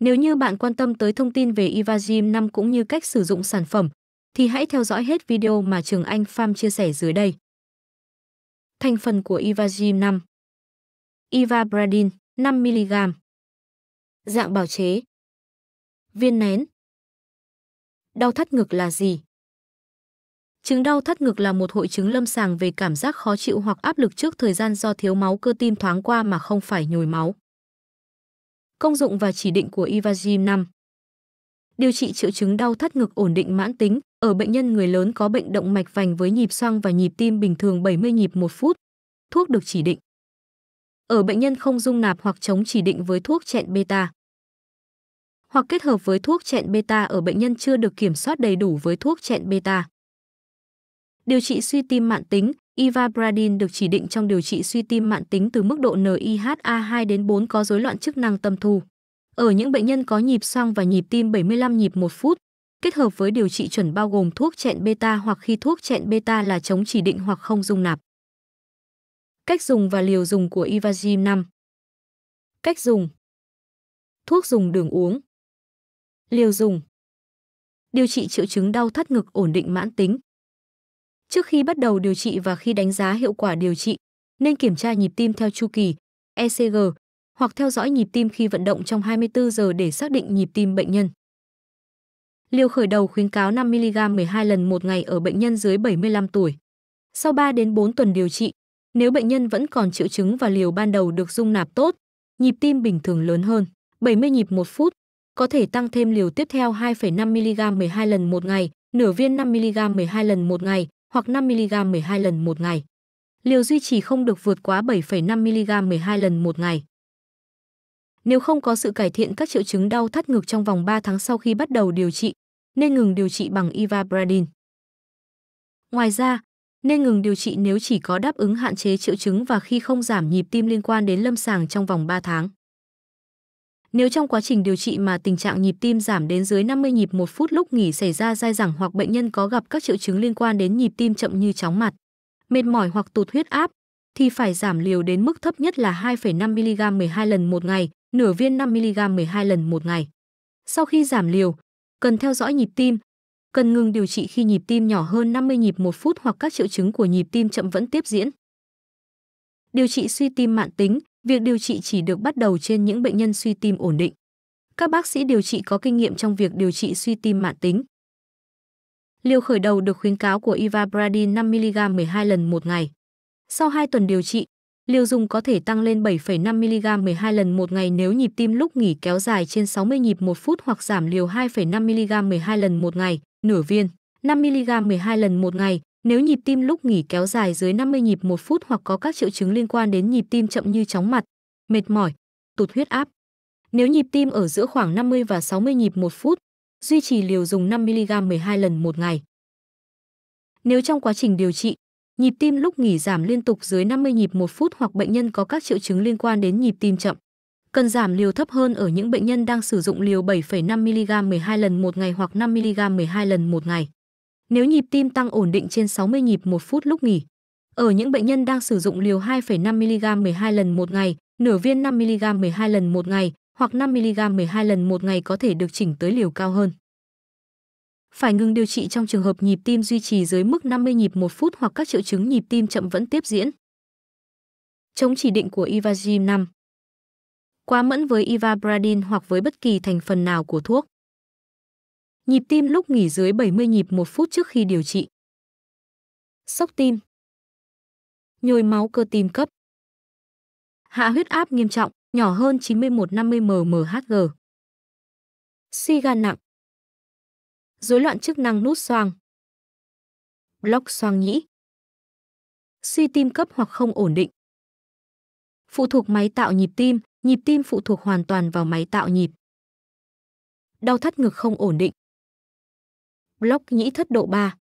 Nếu như bạn quan tâm tới thông tin về Ivagym 5 cũng như cách sử dụng sản phẩm, thì hãy theo dõi hết video mà Trường Anh Farm chia sẻ dưới đây. Thành phần của Ivagym 5 Ivabradin 5mg Dạng bào chế Viên nén Đau thắt ngực là gì? Chứng đau thắt ngực là một hội chứng lâm sàng về cảm giác khó chịu hoặc áp lực trước thời gian do thiếu máu cơ tim thoáng qua mà không phải nhồi máu công dụng và chỉ định của Ivagim 5. Điều trị triệu chứng đau thắt ngực ổn định mãn tính ở bệnh nhân người lớn có bệnh động mạch vành với nhịp xoang và nhịp tim bình thường 70 nhịp một phút. Thuốc được chỉ định. Ở bệnh nhân không dung nạp hoặc chống chỉ định với thuốc chẹn beta hoặc kết hợp với thuốc chẹn beta ở bệnh nhân chưa được kiểm soát đầy đủ với thuốc chẹn beta. Điều trị suy tim mạn tính Ivabradine được chỉ định trong điều trị suy tim mãn tính từ mức độ NIHA2 đến 4 có rối loạn chức năng tâm thu. Ở những bệnh nhân có nhịp xoang và nhịp tim 75 nhịp một phút, kết hợp với điều trị chuẩn bao gồm thuốc chẹn beta hoặc khi thuốc chẹn beta là chống chỉ định hoặc không dung nạp. Cách dùng và liều dùng của Ivagim 5 Cách dùng Thuốc dùng đường uống Liều dùng Điều trị triệu chứng đau thắt ngực ổn định mãn tính Trước khi bắt đầu điều trị và khi đánh giá hiệu quả điều trị, nên kiểm tra nhịp tim theo chu kỳ ECG hoặc theo dõi nhịp tim khi vận động trong 24 giờ để xác định nhịp tim bệnh nhân. Liều khởi đầu khuyến cáo 5 mg 12 lần một ngày ở bệnh nhân dưới 75 tuổi. Sau 3 đến 4 tuần điều trị, nếu bệnh nhân vẫn còn triệu chứng và liều ban đầu được dung nạp tốt, nhịp tim bình thường lớn hơn 70 nhịp một phút, có thể tăng thêm liều tiếp theo 2,5 mg 12 lần một ngày, nửa viên 5 mg 12 lần một ngày hoặc 5mg 12 lần một ngày. Liều duy trì không được vượt quá 7,5mg 12 lần một ngày. Nếu không có sự cải thiện các triệu chứng đau thắt ngực trong vòng 3 tháng sau khi bắt đầu điều trị, nên ngừng điều trị bằng ivabradine. Ngoài ra, nên ngừng điều trị nếu chỉ có đáp ứng hạn chế triệu chứng và khi không giảm nhịp tim liên quan đến lâm sàng trong vòng 3 tháng. Nếu trong quá trình điều trị mà tình trạng nhịp tim giảm đến dưới 50 nhịp một phút lúc nghỉ xảy ra dai dẳng hoặc bệnh nhân có gặp các triệu chứng liên quan đến nhịp tim chậm như chóng mặt, mệt mỏi hoặc tụt huyết áp, thì phải giảm liều đến mức thấp nhất là 2,5 mg 12 lần một ngày, nửa viên 5 mg 12 lần một ngày. Sau khi giảm liều, cần theo dõi nhịp tim, cần ngừng điều trị khi nhịp tim nhỏ hơn 50 nhịp một phút hoặc các triệu chứng của nhịp tim chậm vẫn tiếp diễn. Điều trị suy tim mạng tính Việc điều trị chỉ được bắt đầu trên những bệnh nhân suy tim ổn định. Các bác sĩ điều trị có kinh nghiệm trong việc điều trị suy tim mãn tính. Liều khởi đầu được khuyến cáo của Ivabradine 5mg 12 lần một ngày. Sau 2 tuần điều trị, liều dùng có thể tăng lên 7,5mg 12 lần một ngày nếu nhịp tim lúc nghỉ kéo dài trên 60 nhịp một phút hoặc giảm liều 2,5mg 12 lần một ngày, nửa viên, 5mg 12 lần một ngày nếu nhịp tim lúc nghỉ kéo dài dưới 50 nhịp một phút hoặc có các triệu chứng liên quan đến nhịp tim chậm như chóng mặt, mệt mỏi, tụt huyết áp. Nếu nhịp tim ở giữa khoảng 50 và 60 nhịp một phút, duy trì liều dùng 5mg 12 lần một ngày. Nếu trong quá trình điều trị, nhịp tim lúc nghỉ giảm liên tục dưới 50 nhịp một phút hoặc bệnh nhân có các triệu chứng liên quan đến nhịp tim chậm, cần giảm liều thấp hơn ở những bệnh nhân đang sử dụng liều 7,5mg 12 lần một ngày hoặc 5mg 12 lần một ngày nếu nhịp tim tăng ổn định trên 60 nhịp một phút lúc nghỉ. Ở những bệnh nhân đang sử dụng liều 2,5 mg 12 lần một ngày, nửa viên 5 mg 12 lần một ngày hoặc 5 mg 12 lần một ngày có thể được chỉnh tới liều cao hơn. Phải ngừng điều trị trong trường hợp nhịp tim duy trì dưới mức 50 nhịp một phút hoặc các triệu chứng nhịp tim chậm vẫn tiếp diễn. Chống chỉ định của Ivagim 5 Quá mẫn với Ivabradin hoặc với bất kỳ thành phần nào của thuốc. Nhịp tim lúc nghỉ dưới 70 nhịp một phút trước khi điều trị. Sốc tim. Nhồi máu cơ tim cấp. Hạ huyết áp nghiêm trọng, nhỏ hơn 91-50 mmHg. Suy gan nặng. Dối loạn chức năng nút xoang. Block xoang nhĩ. Suy tim cấp hoặc không ổn định. Phụ thuộc máy tạo nhịp tim, nhịp tim phụ thuộc hoàn toàn vào máy tạo nhịp. Đau thắt ngực không ổn định block nhĩ thất độ 3.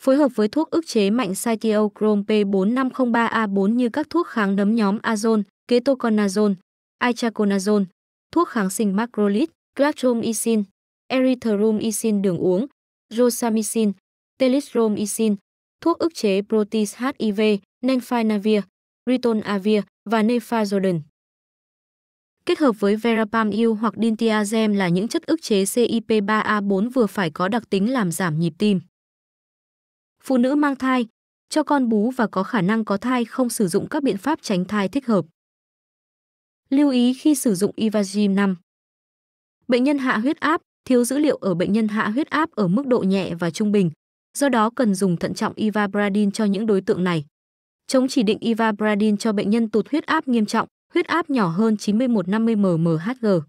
Phối hợp với thuốc ức chế mạnh Cytiochrome P4503A4 như các thuốc kháng nấm nhóm azone, ketoconazole, itraconazole, thuốc kháng sinh macrolide, cladromycin, erythromycin đường uống, rosamycin, telisromycin, thuốc ức chế protease HIV, nenfinavir, ritonavir và nefazodone. Kết hợp với verapamil hoặc dintiazem là những chất ức chế CYP3A4 vừa phải có đặc tính làm giảm nhịp tim. Phụ nữ mang thai, cho con bú và có khả năng có thai không sử dụng các biện pháp tránh thai thích hợp. Lưu ý khi sử dụng Ivagim 5. Bệnh nhân hạ huyết áp, thiếu dữ liệu ở bệnh nhân hạ huyết áp ở mức độ nhẹ và trung bình, do đó cần dùng thận trọng ivabradin cho những đối tượng này. Chống chỉ định ivabradin cho bệnh nhân tụt huyết áp nghiêm trọng, huyết áp nhỏ hơn 91-50mmHg.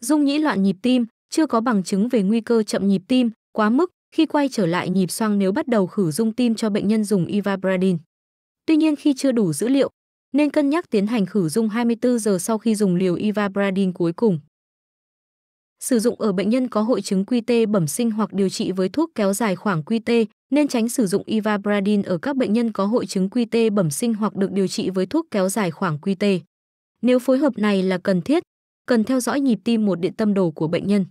Dung nhĩ loạn nhịp tim, chưa có bằng chứng về nguy cơ chậm nhịp tim, quá mức khi quay trở lại nhịp xoang nếu bắt đầu khử dung tim cho bệnh nhân dùng ivabradin Tuy nhiên khi chưa đủ dữ liệu, nên cân nhắc tiến hành khử dung 24 giờ sau khi dùng liều ivabradin cuối cùng. Sử dụng ở bệnh nhân có hội chứng QT bẩm sinh hoặc điều trị với thuốc kéo dài khoảng QT nên tránh sử dụng ivabradin ở các bệnh nhân có hội chứng QT bẩm sinh hoặc được điều trị với thuốc kéo dài khoảng QT. Nếu phối hợp này là cần thiết, cần theo dõi nhịp tim một điện tâm đồ của bệnh nhân.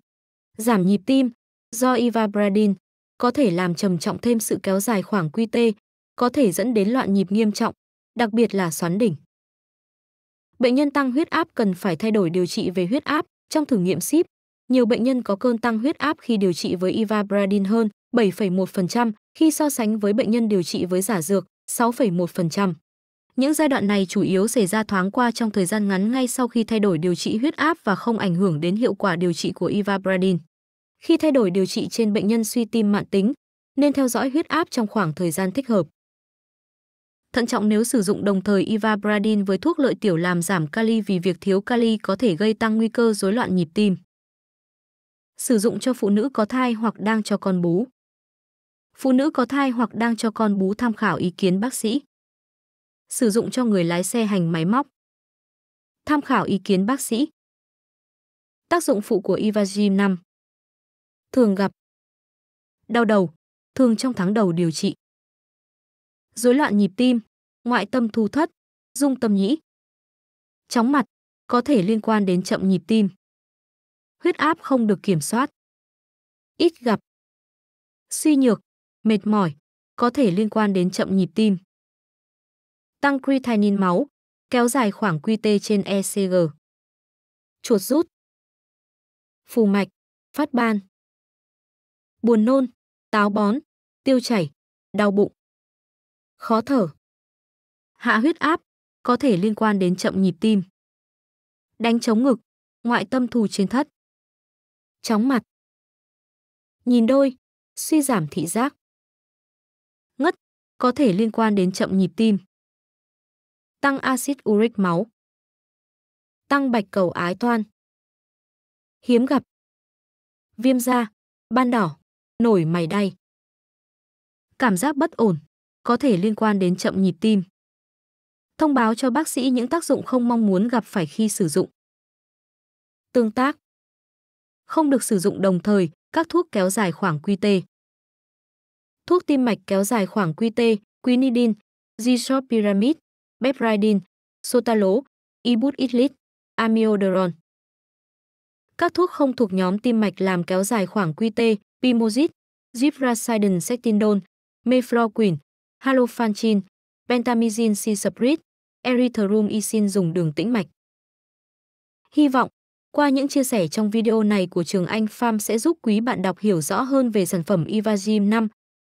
Giảm nhịp tim do ivabradin có thể làm trầm trọng thêm sự kéo dài khoảng QT, có thể dẫn đến loạn nhịp nghiêm trọng, đặc biệt là xoắn đỉnh. Bệnh nhân tăng huyết áp cần phải thay đổi điều trị về huyết áp trong thử nghiệm SIP. Nhiều bệnh nhân có cơn tăng huyết áp khi điều trị với ivabradin hơn, 7,1% khi so sánh với bệnh nhân điều trị với giả dược 6,1%. Những giai đoạn này chủ yếu xảy ra thoáng qua trong thời gian ngắn ngay sau khi thay đổi điều trị huyết áp và không ảnh hưởng đến hiệu quả điều trị của ivabradine. Khi thay đổi điều trị trên bệnh nhân suy tim mạn tính, nên theo dõi huyết áp trong khoảng thời gian thích hợp. Thận trọng nếu sử dụng đồng thời ivabradine với thuốc lợi tiểu làm giảm kali vì việc thiếu kali có thể gây tăng nguy cơ rối loạn nhịp tim. Sử dụng cho phụ nữ có thai hoặc đang cho con bú phụ nữ có thai hoặc đang cho con bú tham khảo ý kiến bác sĩ. Sử dụng cho người lái xe hành máy móc. Tham khảo ý kiến bác sĩ. Tác dụng phụ của Ivagim 5. Thường gặp. Đau đầu, thường trong tháng đầu điều trị. Rối loạn nhịp tim, ngoại tâm thu thất, dung tâm nhĩ. Chóng mặt, có thể liên quan đến chậm nhịp tim. Huyết áp không được kiểm soát. Ít gặp. Suy nhược, mệt mỏi, có thể liên quan đến chậm nhịp tim. Tăng creatinine máu, kéo dài khoảng QT trên ECG. Chuột rút. Phù mạch, phát ban. Buồn nôn, táo bón, tiêu chảy, đau bụng. Khó thở. Hạ huyết áp, có thể liên quan đến chậm nhịp tim. Đánh chống ngực, ngoại tâm thù trên thất. Chóng mặt. Nhìn đôi, suy giảm thị giác có thể liên quan đến chậm nhịp tim. Tăng axit uric máu. Tăng bạch cầu ái toan. Hiếm gặp. Viêm da, ban đỏ, nổi mày đay. Cảm giác bất ổn, có thể liên quan đến chậm nhịp tim. Thông báo cho bác sĩ những tác dụng không mong muốn gặp phải khi sử dụng. Tương tác. Không được sử dụng đồng thời các thuốc kéo dài khoảng QT thuốc tim mạch kéo dài khoảng QT, quinidine, G-Shop bepridine, sotalo, ibutylate, amiodarone. Các thuốc không thuộc nhóm tim mạch làm kéo dài khoảng QT, Pimozid, giprazidin sectindone, mefloquine, halofantrine, pentamizine cisaprit, erythromycin dùng đường tĩnh mạch. Hy vọng, qua những chia sẻ trong video này của trường Anh Farm sẽ giúp quý bạn đọc hiểu rõ hơn về sản phẩm Ivagym 5,